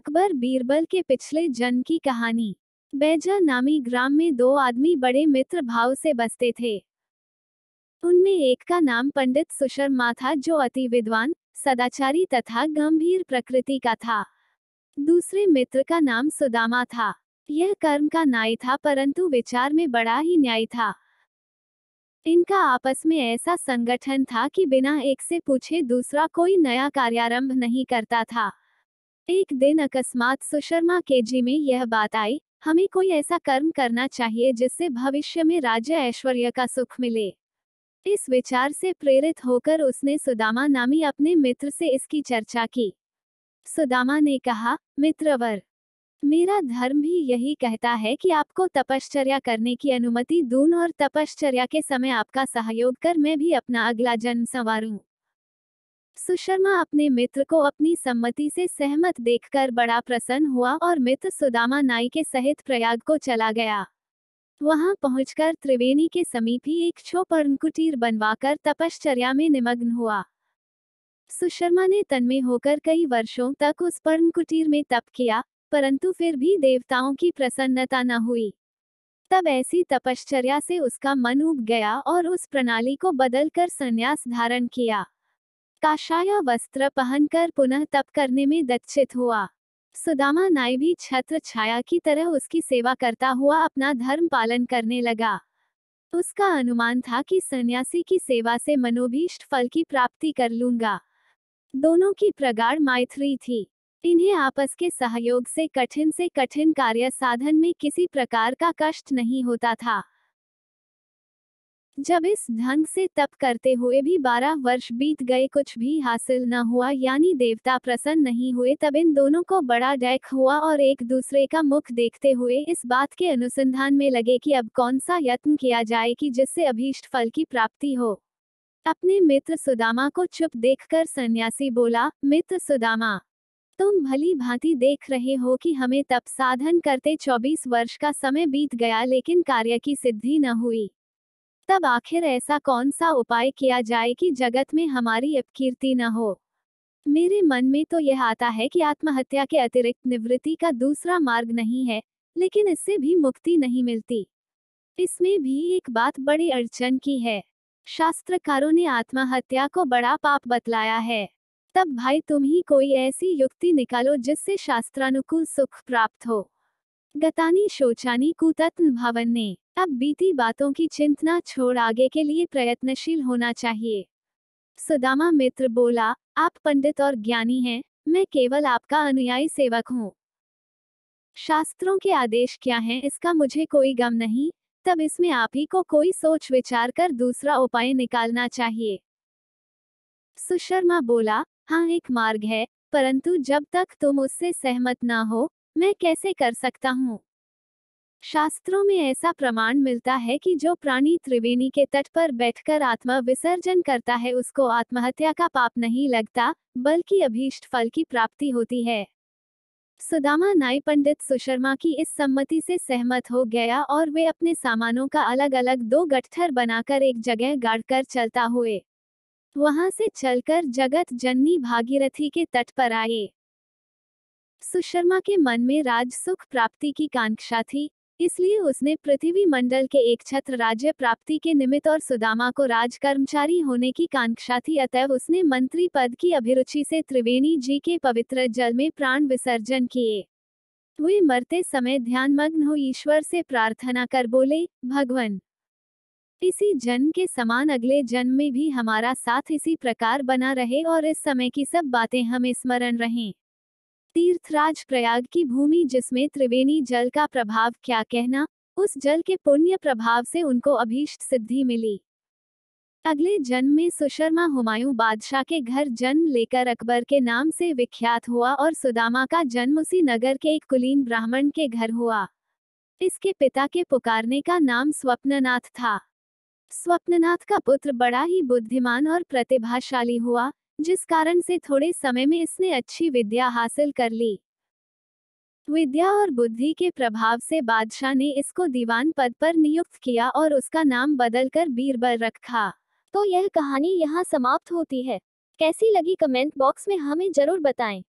अकबर बीरबल के पिछले जन्म की कहानी बैजा नामी ग्राम में दो आदमी बड़े मित्र भाव से बसते थे उनमें एक का नाम पंडित सुशर्मा था जो अति विद्वान सदाचारी तथा गंभीर प्रकृति का था दूसरे मित्र का नाम सुदामा था यह कर्म का न्याय था परंतु विचार में बड़ा ही न्याय था इनका आपस में ऐसा संगठन था कि बिना एक से पूछे दूसरा कोई नया कार्यारंभ नहीं करता था एक दिन अकस्मात सुशर्मा के जी में यह बात आई हमें कोई ऐसा कर्म करना चाहिए जिससे भविष्य में राज्य ऐश्वर्य का सुख मिले इस विचार से प्रेरित होकर उसने सुदामा नामी अपने मित्र से इसकी चर्चा की सुदामा ने कहा मित्रवर मेरा धर्म भी यही कहता है कि आपको तपश्चर्या करने की अनुमति दून और तपश्चर्या के समय आपका सहयोग कर मैं भी अपना अगला जन्म संवारूं सुशर्मा अपने मित्र को अपनी सम्मति से सहमत देखकर बड़ा प्रसन्न हुआ और मित्र सुदामा नाई के सहित प्रयाग को चला गया वहां पहुंचकर त्रिवेणी के समीप ही एक छोपर्ण कुटीर बनवाकर तपश्चर्या में निमग्न हुआ सुशर्मा ने तन्मय होकर कई वर्षों तक उस पर्ण कुटीर में तप किया परंतु फिर भी देवताओं की प्रसन्नता न हुई तब ऐसी तपश्चर्या से उसका मन उब गया और उस प्रणाली को बदलकर संन्यास धारण किया काशाया वस्त्र पहनकर पुनः तप करने में दक्षित हुआ सुदामा नाई भी छत्र छाया की तरह उसकी सेवा करता हुआ अपना धर्म पालन करने लगा उसका अनुमान था कि सन्यासी की सेवा से मनोभीष्ट फल की प्राप्ति कर लूंगा दोनों की प्रगाढ़ मैत्री थी इन्हें आपस के सहयोग से कठिन से कठिन कार्य साधन में किसी प्रकार का कष्ट नहीं होता था जब इस ढंग से तप करते हुए भी बारह वर्ष बीत गए कुछ भी हासिल न हुआ यानी देवता प्रसन्न नहीं हुए तब इन दोनों को बड़ा डैक हुआ और एक दूसरे का मुख देखते हुए इस बात के अनुसंधान में लगे कि अब कौन सा यत्न किया जाए कि जिससे अभीष्ट फल की प्राप्ति हो अपने मित्र सुदामा को चुप देखकर सन्यासी बोला मित्र सुदामा तुम भली भांति देख रहे हो कि हमें तप साधन करते 24 वर्ष का समय बीत गया लेकिन कार्य की सिद्धि न हुई तब आखिर ऐसा कौन सा उपाय किया जाए कि जगत में हमारी अपकीर्ति न हो मेरे मन में तो यह आता है कि आत्महत्या के अतिरिक्त निवृत्ति का दूसरा मार्ग नहीं है लेकिन इससे भी मुक्ति नहीं मिलती इसमें भी एक बात बड़ी अड़चन की है शास्त्रकारों ने आत्महत्या को बड़ा पाप बतलाया है तब भाई तुम ही कोई ऐसी युक्ति निकालो जिससे शास्त्रानुकूल सुख प्राप्त हो गतानी शोचानी कुतत्न भवन ने अब बीती बातों की चिंतना छोड़ आगे के लिए प्रयत्नशील होना चाहिए सुदामा मित्र बोला आप पंडित और ज्ञानी हैं मैं केवल आपका अनुयायी सेवक हूँ शास्त्रों के आदेश क्या हैं इसका मुझे कोई गम नहीं तब इसमें आप ही को कोई सोच विचार कर दूसरा उपाय निकालना चाहिए सुशर्मा बोला हाँ एक मार्ग है परंतु जब तक तुम उससे सहमत ना हो मैं कैसे कर सकता हूँ शास्त्रों में ऐसा प्रमाण मिलता है कि जो प्राणी त्रिवेणी के तट पर बैठकर आत्मा विसर्जन करता है उसको आत्महत्या का पाप नहीं लगता बल्कि अभीष्ट फल की प्राप्ति होती है सुदामा नाई पंडित सुशर्मा की इस सम्मति से सहमत हो गया और वे अपने सामानों का अलग अलग दो गठर बनाकर एक जगह गाड़कर चलता हुए वहां से चलकर जगत जननी भागीरथी के तट पर आए सुशर्मा के मन में राज सुख प्राप्ति की कांक्षा थी इसलिए उसने पृथ्वी मंडल के एक छत्र राज्य प्राप्ति के निमित्त और सुदामा को राज कर्मचारी होने की कांक्षा थी अतएव उसने मंत्री पद की अभिरुचि से त्रिवेणी जी के पवित्र जल में प्राण विसर्जन किए वे मरते समय ध्यानमग्न हो ईश्वर से प्रार्थना कर बोले भगवान इसी जन्म के समान अगले जन्म में भी हमारा साथ इसी प्रकार बना रहे और इस समय की सब बातें हमें स्मरण रहें तीर्थराज प्रयाग की भूमि जिसमें त्रिवेणी जल का प्रभाव क्या कहना उस जल के पुण्य प्रभाव से उनको अभीष्ट सिद्धि मिली अगले जन्म में सुशर्मा हुमायूं बादशाह के घर जन्म लेकर अकबर के नाम से विख्यात हुआ और सुदामा का जन्म उसी नगर के एक कुलीन ब्राह्मण के घर हुआ इसके पिता के पुकारने का नाम स्वप्ननाथ था स्वप्ननाथ का पुत्र बड़ा ही बुद्धिमान और प्रतिभाशाली हुआ जिस कारण से थोड़े समय में इसने अच्छी विद्या हासिल कर ली विद्या और बुद्धि के प्रभाव से बादशाह ने इसको दीवान पद पर नियुक्त किया और उसका नाम बदलकर बीरबल रखा तो यह कहानी यहाँ समाप्त होती है कैसी लगी कमेंट बॉक्स में हमें जरूर बताएं